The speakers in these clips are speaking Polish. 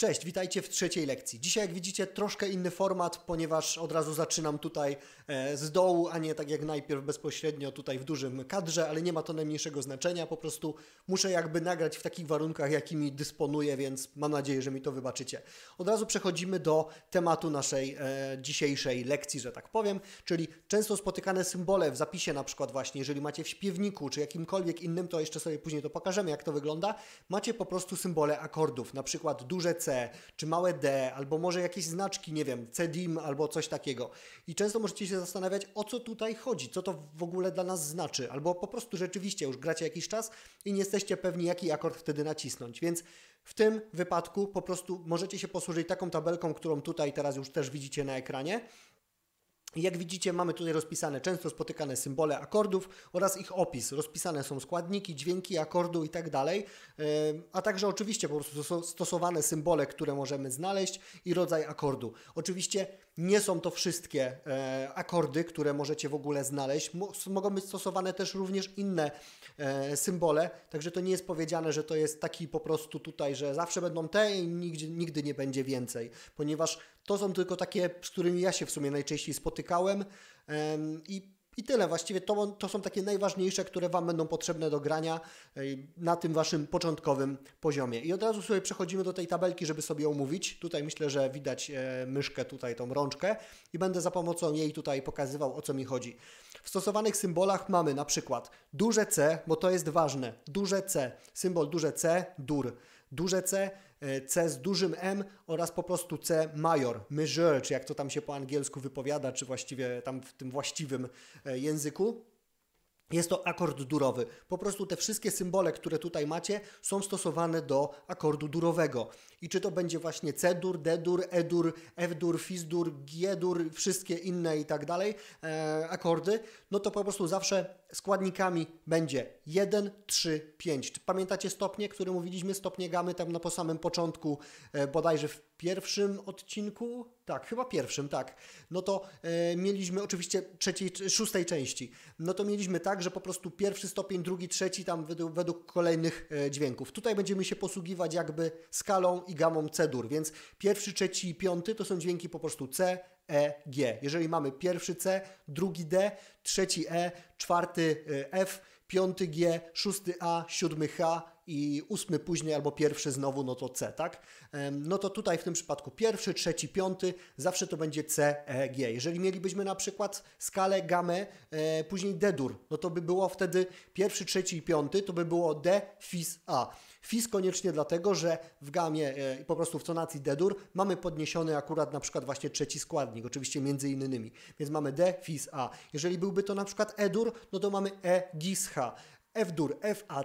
Cześć, witajcie w trzeciej lekcji. Dzisiaj, jak widzicie, troszkę inny format, ponieważ od razu zaczynam tutaj e, z dołu, a nie tak jak najpierw bezpośrednio tutaj w dużym kadrze, ale nie ma to najmniejszego znaczenia. Po prostu muszę jakby nagrać w takich warunkach, jakimi dysponuję, więc mam nadzieję, że mi to wybaczycie. Od razu przechodzimy do tematu naszej e, dzisiejszej lekcji, że tak powiem, czyli często spotykane symbole w zapisie, na przykład, właśnie jeżeli macie w śpiewniku czy jakimkolwiek innym, to jeszcze sobie później to pokażemy, jak to wygląda. Macie po prostu symbole akordów, na przykład duże C czy małe D, albo może jakieś znaczki, nie wiem, CDIM albo coś takiego. I często możecie się zastanawiać, o co tutaj chodzi, co to w ogóle dla nas znaczy, albo po prostu rzeczywiście już gracie jakiś czas i nie jesteście pewni, jaki akord wtedy nacisnąć. Więc w tym wypadku po prostu możecie się posłużyć taką tabelką, którą tutaj teraz już też widzicie na ekranie jak widzicie, mamy tutaj rozpisane często spotykane symbole akordów oraz ich opis. Rozpisane są składniki, dźwięki akordu itd. Tak e, a także oczywiście po prostu stosowane symbole, które możemy znaleźć i rodzaj akordu. Oczywiście nie są to wszystkie e, akordy, które możecie w ogóle znaleźć. mogą być stosowane też również inne e, symbole, także to nie jest powiedziane, że to jest taki po prostu tutaj, że zawsze będą te i nigdy, nigdy nie będzie więcej, ponieważ to są tylko takie, z którymi ja się w sumie najczęściej spotykałem e, i i tyle, właściwie to, to są takie najważniejsze, które Wam będą potrzebne do grania e, na tym Waszym początkowym poziomie. I od razu sobie przechodzimy do tej tabelki, żeby sobie omówić. Tutaj myślę, że widać e, myszkę, tutaj tą rączkę i będę za pomocą jej tutaj pokazywał, o co mi chodzi. W stosowanych symbolach mamy na przykład duże C, bo to jest ważne, duże C, symbol duże C, dur duże C, e, C z dużym M oraz po prostu C major, major, czy jak to tam się po angielsku wypowiada, czy właściwie tam w tym właściwym e, języku. Jest to akord durowy. Po prostu te wszystkie symbole, które tutaj macie, są stosowane do akordu durowego. I czy to będzie właśnie C-dur, D-dur, E-dur, F-dur, Fis-dur, G-dur, wszystkie inne i tak dalej e, akordy, no to po prostu zawsze składnikami będzie 1, 3, 5. Pamiętacie stopnie, które mówiliśmy? Stopnie gamy tam na po samym początku, e, bodajże w pierwszym odcinku, tak, chyba pierwszym, tak. No to e, mieliśmy oczywiście trzeciej, szóstej części. No to mieliśmy tak, że po prostu pierwszy stopień, drugi, trzeci tam według, według kolejnych e, dźwięków. Tutaj będziemy się posługiwać jakby skalą i gamą C-dur, więc pierwszy, trzeci i piąty to są dźwięki po prostu C, E, G. Jeżeli mamy pierwszy C, drugi D, trzeci E, czwarty e, F, piąty G, szósty A, siódmy H i ósmy później albo pierwszy znowu, no to C, tak? No to tutaj w tym przypadku pierwszy, trzeci, piąty, zawsze to będzie C, e, G. Jeżeli mielibyśmy na przykład skalę gamę, e, później D-dur, no to by było wtedy pierwszy, trzeci i piąty, to by było D, Fis, A. Fis koniecznie dlatego, że w gamie e, po prostu w tonacji D-dur mamy podniesiony akurat na przykład właśnie trzeci składnik, oczywiście między innymi, więc mamy D, Fis, A. Jeżeli byłby to na przykład E-dur, no to mamy E, Gis, H. F-dur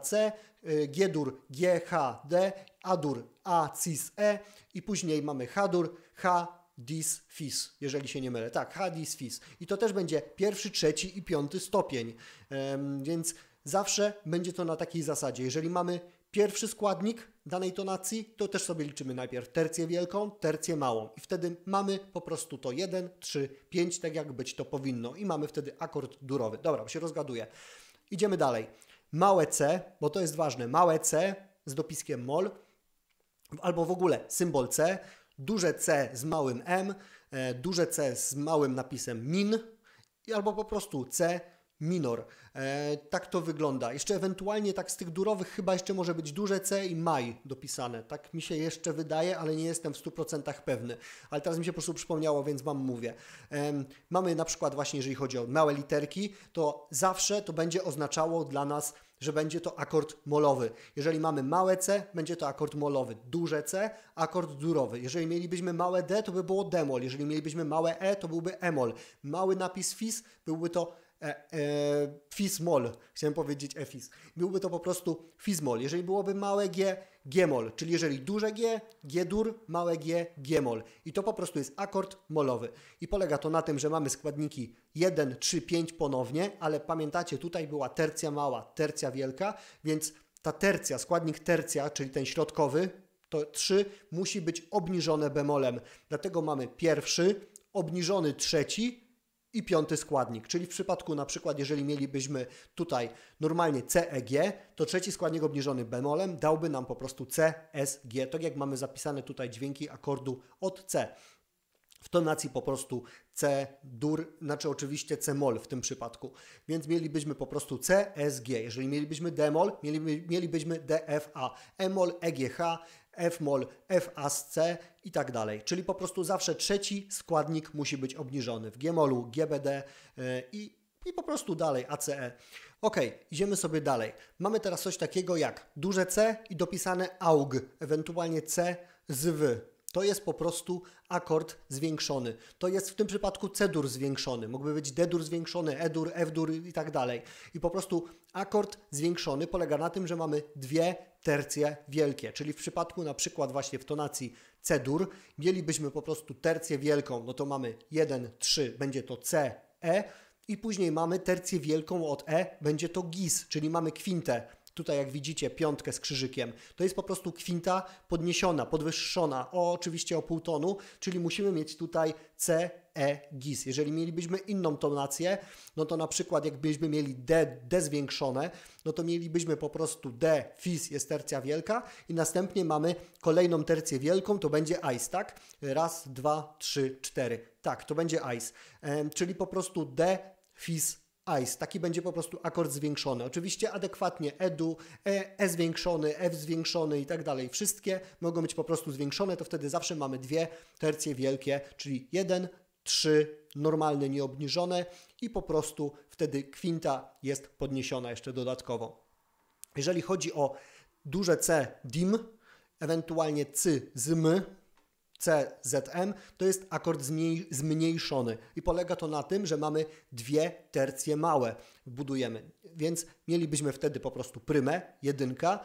C, y, G-dur D, A-dur A cis E i później mamy H-dur H dis fis, jeżeli się nie mylę. Tak, H dis fis. I to też będzie pierwszy, trzeci i piąty stopień. Więc zawsze będzie to na takiej zasadzie. Jeżeli mamy pierwszy składnik danej tonacji, to też sobie liczymy najpierw tercję wielką, tercję małą. I wtedy mamy po prostu to 1, 3, 5, tak jak być to powinno. I mamy wtedy akord durowy. Dobra, się rozgaduję. Idziemy dalej małe c, bo to jest ważne, małe c z dopiskiem mol, albo w ogóle symbol c, duże c z małym m, e, duże c z małym napisem min, albo po prostu c minor. E, tak to wygląda. Jeszcze ewentualnie tak z tych durowych chyba jeszcze może być duże C i maj dopisane. Tak mi się jeszcze wydaje, ale nie jestem w 100% pewny. Ale teraz mi się po prostu przypomniało, więc mam mówię. E, mamy na przykład właśnie, jeżeli chodzi o małe literki, to zawsze to będzie oznaczało dla nas że będzie to akord molowy. Jeżeli mamy małe C, będzie to akord molowy. Duże C, akord durowy. Jeżeli mielibyśmy małe D, to by było demol. Jeżeli mielibyśmy małe E, to byłby emol. Mały napis fis byłby to e, e, Fismol, chciałem powiedzieć EFIS. Byłby to po prostu Fismol. Jeżeli byłoby małe G, Gmol, czyli jeżeli duże G, G dur, małe G, Gmol. I to po prostu jest akord molowy. I polega to na tym, że mamy składniki 1, 3, 5 ponownie, ale pamiętacie, tutaj była tercja mała, tercja wielka, więc ta tercja, składnik tercja, czyli ten środkowy, to 3 musi być obniżone bemolem. Dlatego mamy pierwszy, obniżony trzeci, i piąty składnik. Czyli w przypadku na przykład, jeżeli mielibyśmy tutaj normalnie CEG, to trzeci składnik obniżony bemolem dałby nam po prostu CSG, tak jak mamy zapisane tutaj dźwięki akordu od C. W tonacji po prostu C dur, znaczy oczywiście C mol w tym przypadku. Więc mielibyśmy po prostu C, S, G. Jeżeli mielibyśmy D mol, mieliby, mielibyśmy D, F, A, E mol, E, G, H, Fmol, Fasc i tak dalej. Czyli po prostu zawsze trzeci składnik musi być obniżony w Gmolu, GBD e, i, i po prostu dalej ACE. Ok, idziemy sobie dalej. Mamy teraz coś takiego jak duże C i dopisane AUG, ewentualnie C z W. To jest po prostu akord zwiększony. To jest w tym przypadku C-dur zwiększony. Mógłby być D-dur zwiększony, E-dur, F-dur i tak dalej. I po prostu akord zwiększony polega na tym, że mamy dwie tercje wielkie. Czyli w przypadku na przykład właśnie w tonacji C-dur mielibyśmy po prostu tercję wielką, no to mamy 1, 3, będzie to C, E i później mamy tercję wielką od E, będzie to GIS, czyli mamy kwintę tutaj jak widzicie piątkę z krzyżykiem, to jest po prostu kwinta podniesiona, podwyższona o oczywiście o pół tonu, czyli musimy mieć tutaj C, E, GIS. Jeżeli mielibyśmy inną tonację, no to na przykład jakbyśmy mieli D, D zwiększone, no to mielibyśmy po prostu D, FIS jest tercja wielka i następnie mamy kolejną tercję wielką, to będzie ICE, tak? Raz, dwa, trzy, cztery. Tak, to będzie ICE, czyli po prostu D, FIS, Ice. Taki będzie po prostu akord zwiększony. Oczywiście adekwatnie edu, e, e zwiększony, f zwiększony i tak dalej. Wszystkie mogą być po prostu zwiększone, to wtedy zawsze mamy dwie tercje wielkie, czyli jeden, trzy normalne, nieobniżone i po prostu wtedy kwinta jest podniesiona jeszcze dodatkowo. Jeżeli chodzi o duże C, dim, ewentualnie C zmy, CZM to jest akord zmniejszony i polega to na tym, że mamy dwie tercje małe budujemy, więc mielibyśmy wtedy po prostu prymę, jedynka,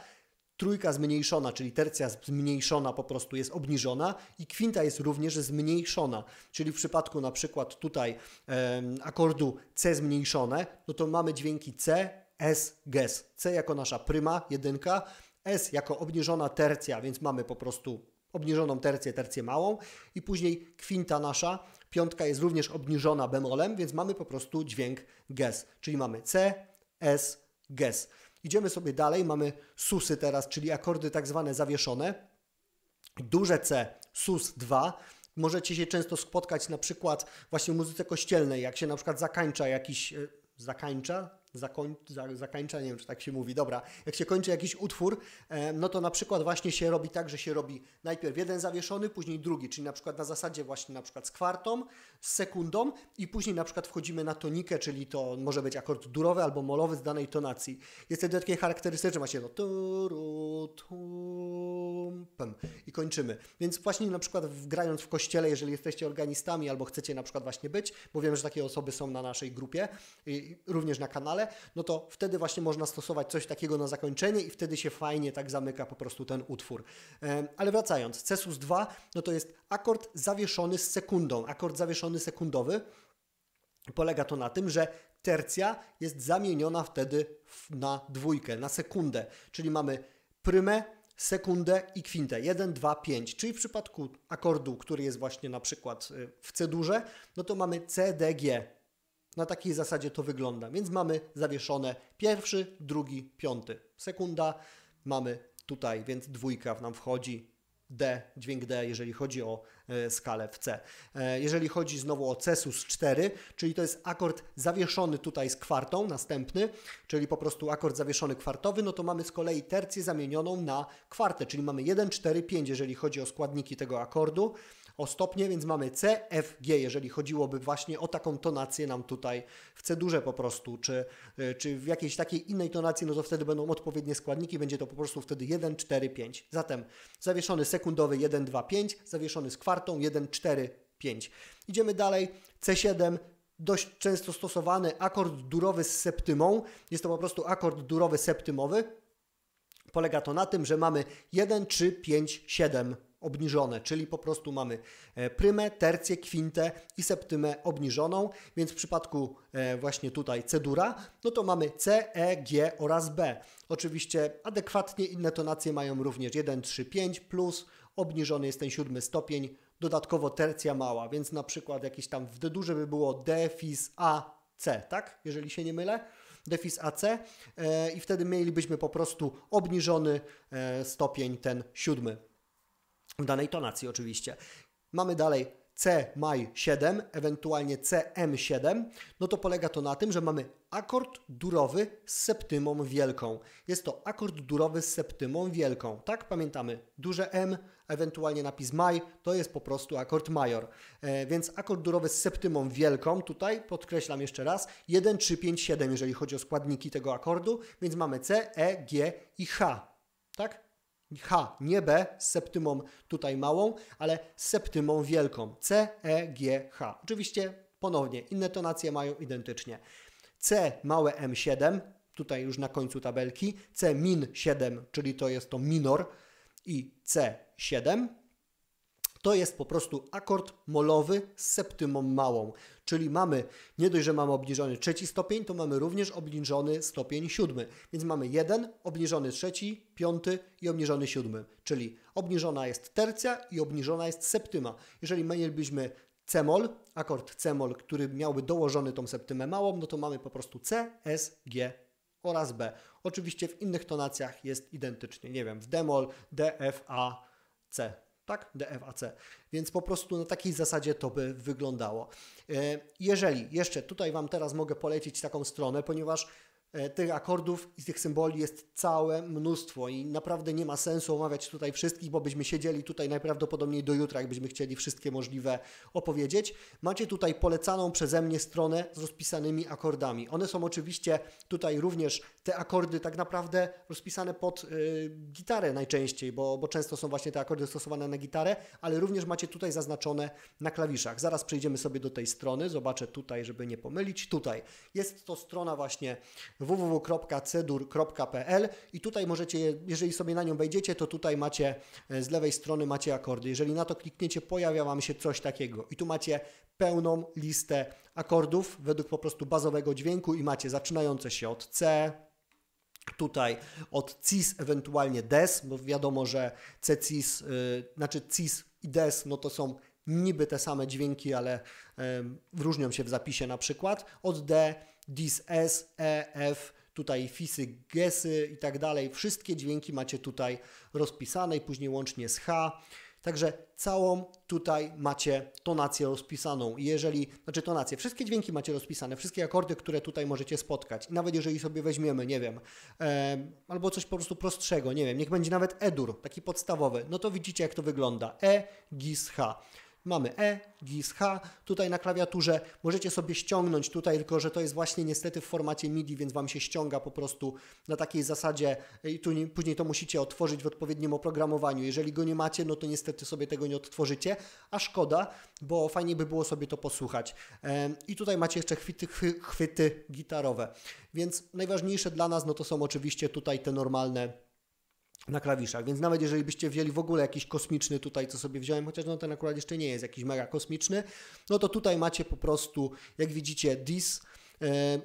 trójka zmniejszona, czyli tercja zmniejszona po prostu jest obniżona i kwinta jest również zmniejszona, czyli w przypadku na przykład tutaj e, akordu C zmniejszone, no to mamy dźwięki C, S, Gs. E C jako nasza pryma, jedynka, S jako obniżona tercja, więc mamy po prostu obniżoną tercję, tercję małą i później kwinta nasza, piątka jest również obniżona bemolem, więc mamy po prostu dźwięk Ges, czyli mamy C, S, Ges. Idziemy sobie dalej, mamy susy teraz, czyli akordy tak zwane zawieszone. Duże C, sus 2, Możecie się często spotkać na przykład właśnie w muzyce kościelnej, jak się na przykład zakańcza jakiś, e, zakańcza, zakoń, za, czy tak się mówi. Dobra, jak się kończy jakiś utwór, e, no to na przykład właśnie się robi tak, że się robi najpierw jeden zawieszony, później drugi, czyli na przykład na zasadzie właśnie na przykład z kwartą, z sekundą i później na przykład wchodzimy na tonikę, czyli to może być akord durowy albo molowy z danej tonacji. Jest wtedy takie charakterystyczne właśnie to turu, tum, pem, i kończymy. Więc właśnie na przykład grając w kościele, jeżeli jesteście organistami albo chcecie na przykład właśnie być, bo wiem, że takie osoby są na naszej grupie, również na kanale, no to wtedy właśnie można stosować coś takiego na zakończenie i wtedy się fajnie tak zamyka po prostu ten utwór. Ale wracając, Cesus 2, no to jest akord zawieszony z sekundą, akord zawieszony sekundowy. Polega to na tym, że tercja jest zamieniona wtedy na dwójkę, na sekundę, czyli mamy prymę, sekundę i kwintę 1, 2, 5. Czyli w przypadku akordu, który jest właśnie na przykład y, w C durze, no to mamy C, D, G. Na takiej zasadzie to wygląda. Więc mamy zawieszone pierwszy, drugi, piąty. Sekunda mamy tutaj, więc dwójka nam wchodzi. D, dźwięk D, jeżeli chodzi o e, skalę w C. E, jeżeli chodzi znowu o cesus 4, czyli to jest akord zawieszony tutaj z kwartą, następny, czyli po prostu akord zawieszony kwartowy, no to mamy z kolei tercję zamienioną na kwartę, czyli mamy 1, 4, 5, jeżeli chodzi o składniki tego akordu o stopnie, więc mamy C, F, G, jeżeli chodziłoby właśnie o taką tonację nam tutaj w C duże po prostu, czy, e, czy w jakiejś takiej innej tonacji, no to wtedy będą odpowiednie składniki, będzie to po prostu wtedy 1, 4, 5. Zatem zawieszony sekundowy 1, 2, 5, zawieszony z kwartą 1, 4, 5. Idziemy dalej, C7, dość często stosowany akord durowy z septymą. Jest to po prostu akord durowy septymowy. Polega to na tym, że mamy 1, 3, 5, 7 obniżone, czyli po prostu mamy e, prymę, tercję, kwintę i septymę obniżoną, więc w przypadku e, właśnie tutaj cedura, no to mamy C, E, G oraz B. Oczywiście adekwatnie inne tonacje mają również 1, 3, 5 plus obniżony jest ten siódmy stopień, dodatkowo tercja mała, więc na przykład jakiś tam w D by było D, Fis, A, C, tak? Jeżeli się nie mylę defis AC c e, i wtedy mielibyśmy po prostu obniżony stopień ten siódmy w danej tonacji oczywiście. Mamy dalej C maj 7, ewentualnie CM7, no to polega to na tym, że mamy akord durowy z septymą wielką. Jest to akord durowy z septymą wielką, tak? Pamiętamy, duże M, ewentualnie napis maj, to jest po prostu akord major. E, więc akord durowy z septymą wielką, tutaj podkreślam jeszcze raz, 1, 3, 5, 7, jeżeli chodzi o składniki tego akordu, więc mamy C, E, G i H, tak? H, nie B z septymą tutaj małą, ale z septymą wielką. C, E, G, H. Oczywiście ponownie inne tonacje mają identycznie. C małe M7, tutaj już na końcu tabelki, C min 7, czyli to jest to minor i C7, to jest po prostu akord molowy z septymą małą, czyli mamy, nie dość, że mamy obniżony trzeci stopień, to mamy również obniżony stopień siódmy, więc mamy jeden, obniżony trzeci, piąty i obniżony siódmy, czyli obniżona jest tercja i obniżona jest septyma. Jeżeli mielibyśmy cemol, akord cemol, który miałby dołożony tą septymę małą, no to mamy po prostu C, S, G oraz B. Oczywiście w innych tonacjach jest identycznie, nie wiem, w demol, D, F, A, C tak? DFAC. E Więc po prostu na takiej zasadzie to by wyglądało. E, jeżeli jeszcze tutaj Wam teraz mogę polecić taką stronę, ponieważ E, tych akordów i tych symboli jest całe mnóstwo i naprawdę nie ma sensu omawiać tutaj wszystkich, bo byśmy siedzieli tutaj najprawdopodobniej do jutra, jakbyśmy chcieli wszystkie możliwe opowiedzieć. Macie tutaj polecaną przeze mnie stronę z rozpisanymi akordami. One są oczywiście tutaj również te akordy tak naprawdę rozpisane pod yy, gitarę najczęściej, bo, bo często są właśnie te akordy stosowane na gitarę, ale również macie tutaj zaznaczone na klawiszach. Zaraz przejdziemy sobie do tej strony, zobaczę tutaj, żeby nie pomylić. Tutaj jest to strona właśnie www.cedur.pl i tutaj możecie, jeżeli sobie na nią wejdziecie, to tutaj macie e, z lewej strony macie akordy. Jeżeli na to klikniecie, pojawia Wam się coś takiego i tu macie pełną listę akordów według po prostu bazowego dźwięku i macie zaczynające się od C, tutaj od cis ewentualnie des, bo wiadomo, że C cis, yy, znaczy cis i des, no to są niby te same dźwięki, ale yy, różnią się w zapisie na przykład, od D dis S, E, F, tutaj fisy, gesy i tak dalej. Wszystkie dźwięki macie tutaj rozpisane i później łącznie z H. Także całą tutaj macie tonację rozpisaną. Jeżeli, znaczy tonację, wszystkie dźwięki macie rozpisane, wszystkie akordy, które tutaj możecie spotkać. Nawet jeżeli sobie weźmiemy, nie wiem, e, albo coś po prostu prostszego, nie wiem, niech będzie nawet E-dur, taki podstawowy, no to widzicie jak to wygląda. E, Gis, H. Mamy E, GIS H, tutaj na klawiaturze możecie sobie ściągnąć tutaj, tylko że to jest właśnie niestety w formacie MIDI, więc Wam się ściąga po prostu na takiej zasadzie e, i tu, później to musicie otworzyć w odpowiednim oprogramowaniu. Jeżeli go nie macie, no to niestety sobie tego nie odtworzycie, a szkoda, bo fajnie by było sobie to posłuchać. I tutaj macie jeszcze chwyty, chwyty gitarowe, więc najważniejsze dla nas no to są oczywiście tutaj te normalne na klawiszach, więc nawet jeżeli byście wzięli w ogóle jakiś kosmiczny tutaj, co sobie wziąłem, chociaż no ten akurat jeszcze nie jest jakiś mega kosmiczny, no to tutaj macie po prostu, jak widzicie, dis, e,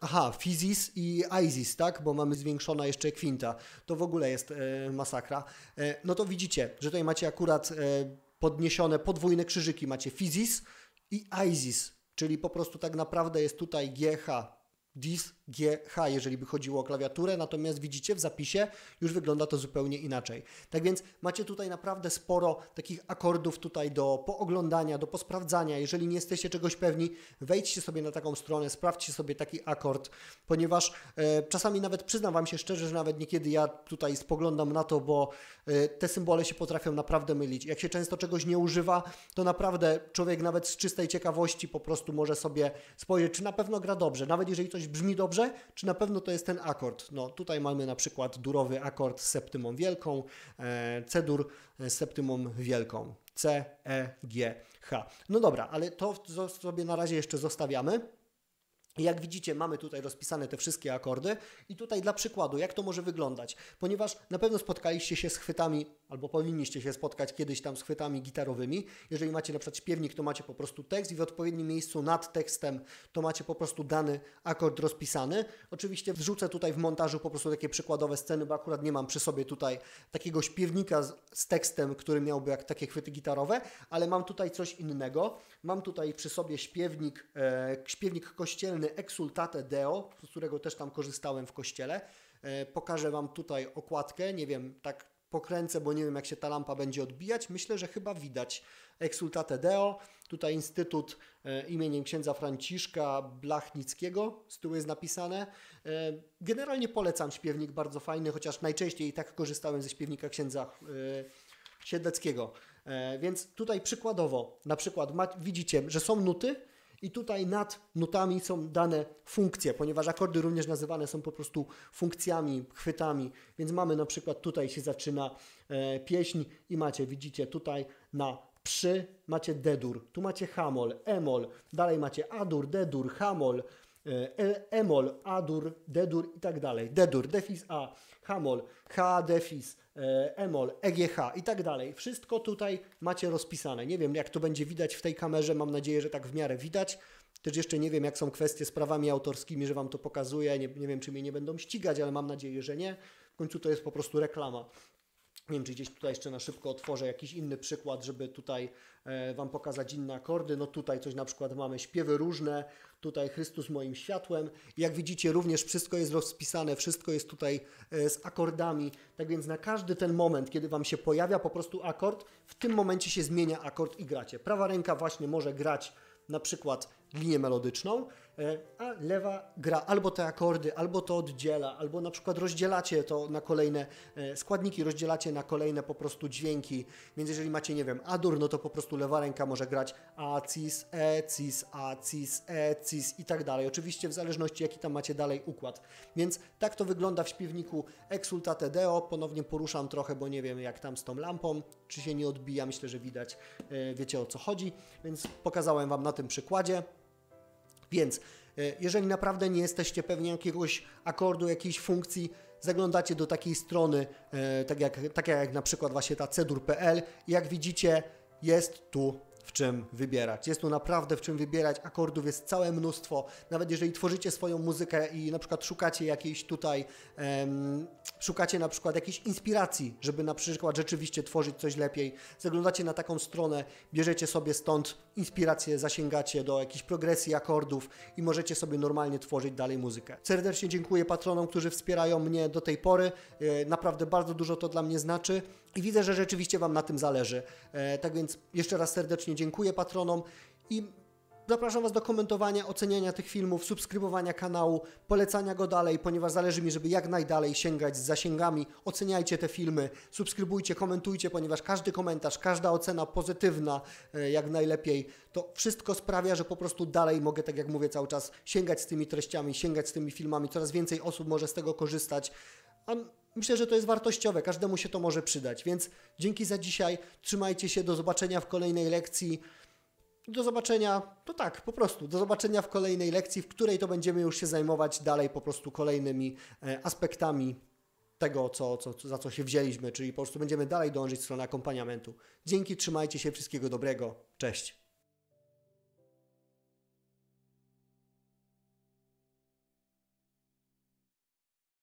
aha, physis i isis, tak, bo mamy zwiększona jeszcze kwinta, to w ogóle jest e, masakra, e, no to widzicie, że tutaj macie akurat e, podniesione podwójne krzyżyki, macie physis i isis, czyli po prostu tak naprawdę jest tutaj GH DIS GH, jeżeli by chodziło o klawiaturę, natomiast widzicie w zapisie już wygląda to zupełnie inaczej. Tak więc macie tutaj naprawdę sporo takich akordów tutaj do pooglądania, do posprawdzania. Jeżeli nie jesteście czegoś pewni, wejdźcie sobie na taką stronę, sprawdźcie sobie taki akord, ponieważ e, czasami nawet przyznam Wam się szczerze, że nawet niekiedy ja tutaj spoglądam na to, bo e, te symbole się potrafią naprawdę mylić. Jak się często czegoś nie używa, to naprawdę człowiek nawet z czystej ciekawości po prostu może sobie spojrzeć, czy na pewno gra dobrze. Nawet jeżeli coś brzmi dobrze, czy na pewno to jest ten akord. No tutaj mamy na przykład durowy akord z septymą wielką, e, C-dur z septymą wielką, C, E, G, H. No dobra, ale to sobie na razie jeszcze zostawiamy. Jak widzicie, mamy tutaj rozpisane te wszystkie akordy i tutaj dla przykładu, jak to może wyglądać, ponieważ na pewno spotkaliście się z chwytami, albo powinniście się spotkać kiedyś tam z chwytami gitarowymi. Jeżeli macie na przykład śpiewnik, to macie po prostu tekst i w odpowiednim miejscu nad tekstem to macie po prostu dany akord rozpisany. Oczywiście wrzucę tutaj w montażu po prostu takie przykładowe sceny, bo akurat nie mam przy sobie tutaj takiego śpiewnika z, z tekstem, który miałby jak takie chwyty gitarowe, ale mam tutaj coś innego. Mam tutaj przy sobie śpiewnik, e, śpiewnik kościelny Exultate Deo, z którego też tam korzystałem w kościele. E, pokażę Wam tutaj okładkę, nie wiem, tak pokręcę, bo nie wiem jak się ta lampa będzie odbijać. Myślę, że chyba widać Exultate Deo. Tutaj Instytut e, imieniem księdza Franciszka Blachnickiego, z tyłu jest napisane. Generalnie polecam śpiewnik, bardzo fajny, chociaż najczęściej i tak korzystałem ze śpiewnika księdza Siedleckiego. E, więc tutaj przykładowo, na przykład widzicie, że są nuty i tutaj nad nutami są dane funkcje, ponieważ akordy również nazywane są po prostu funkcjami, chwytami, więc mamy na przykład tutaj się zaczyna e, pieśń i macie, widzicie tutaj na przy macie D-dur, tu macie hamol, emol, dalej macie A-dur, D-dur, hamol, E, e, emol, adur, dedur i tak dalej. Dedur, defis a, hamol, h defis, e, emol, egh i tak dalej. Wszystko tutaj macie rozpisane. Nie wiem, jak to będzie widać w tej kamerze. Mam nadzieję, że tak w miarę widać. Też jeszcze nie wiem, jak są kwestie z prawami autorskimi, że Wam to pokazuję. Nie, nie wiem, czy mnie nie będą ścigać, ale mam nadzieję, że nie. W końcu to jest po prostu reklama. Nie wiem, czy gdzieś tutaj jeszcze na szybko otworzę jakiś inny przykład, żeby tutaj e, Wam pokazać inne akordy. No tutaj coś na przykład mamy śpiewy różne, tutaj Chrystus moim światłem. Jak widzicie również wszystko jest rozpisane, wszystko jest tutaj e, z akordami. Tak więc na każdy ten moment, kiedy Wam się pojawia po prostu akord, w tym momencie się zmienia akord i gracie. Prawa ręka właśnie może grać na przykład linię melodyczną, E, a lewa gra albo te akordy, albo to oddziela, albo na przykład rozdzielacie to na kolejne e, składniki, rozdzielacie na kolejne po prostu dźwięki, więc jeżeli macie, nie wiem, adur, no to po prostu lewa ręka może grać a, cis, e, cis, a, cis, e, cis i tak dalej. Oczywiście w zależności jaki tam macie dalej układ. Więc tak to wygląda w śpiewniku Exultate Deo. Ponownie poruszam trochę, bo nie wiem jak tam z tą lampą, czy się nie odbija, myślę, że widać, e, wiecie o co chodzi, więc pokazałem Wam na tym przykładzie. Więc e, jeżeli naprawdę nie jesteście pewni jakiegoś akordu, jakiejś funkcji, zaglądacie do takiej strony, e, tak jak, tak jak na przykład właśnie ta cedur.pl. Jak widzicie, jest tu w czym wybierać. Jest tu naprawdę w czym wybierać, akordów jest całe mnóstwo. Nawet jeżeli tworzycie swoją muzykę i na przykład szukacie jakiejś tutaj, szukacie na przykład jakiejś inspiracji, żeby na przykład rzeczywiście tworzyć coś lepiej, zaglądacie na taką stronę, bierzecie sobie stąd inspirację, zasięgacie do jakiejś progresji akordów i możecie sobie normalnie tworzyć dalej muzykę. Serdecznie dziękuję patronom, którzy wspierają mnie do tej pory. E, naprawdę bardzo dużo to dla mnie znaczy. I widzę, że rzeczywiście Wam na tym zależy. E, tak więc jeszcze raz serdecznie dziękuję patronom i Zapraszam Was do komentowania, oceniania tych filmów, subskrybowania kanału, polecania go dalej, ponieważ zależy mi, żeby jak najdalej sięgać z zasięgami. Oceniajcie te filmy, subskrybujcie, komentujcie, ponieważ każdy komentarz, każda ocena pozytywna, e, jak najlepiej, to wszystko sprawia, że po prostu dalej mogę, tak jak mówię cały czas, sięgać z tymi treściami, sięgać z tymi filmami. Coraz więcej osób może z tego korzystać. A Myślę, że to jest wartościowe, każdemu się to może przydać. Więc dzięki za dzisiaj, trzymajcie się, do zobaczenia w kolejnej lekcji. Do zobaczenia, to tak, po prostu, do zobaczenia w kolejnej lekcji, w której to będziemy już się zajmować dalej po prostu kolejnymi e, aspektami tego, co, co, za co się wzięliśmy, czyli po prostu będziemy dalej dążyć w stronę akompaniamentu. Dzięki, trzymajcie się, wszystkiego dobrego, cześć.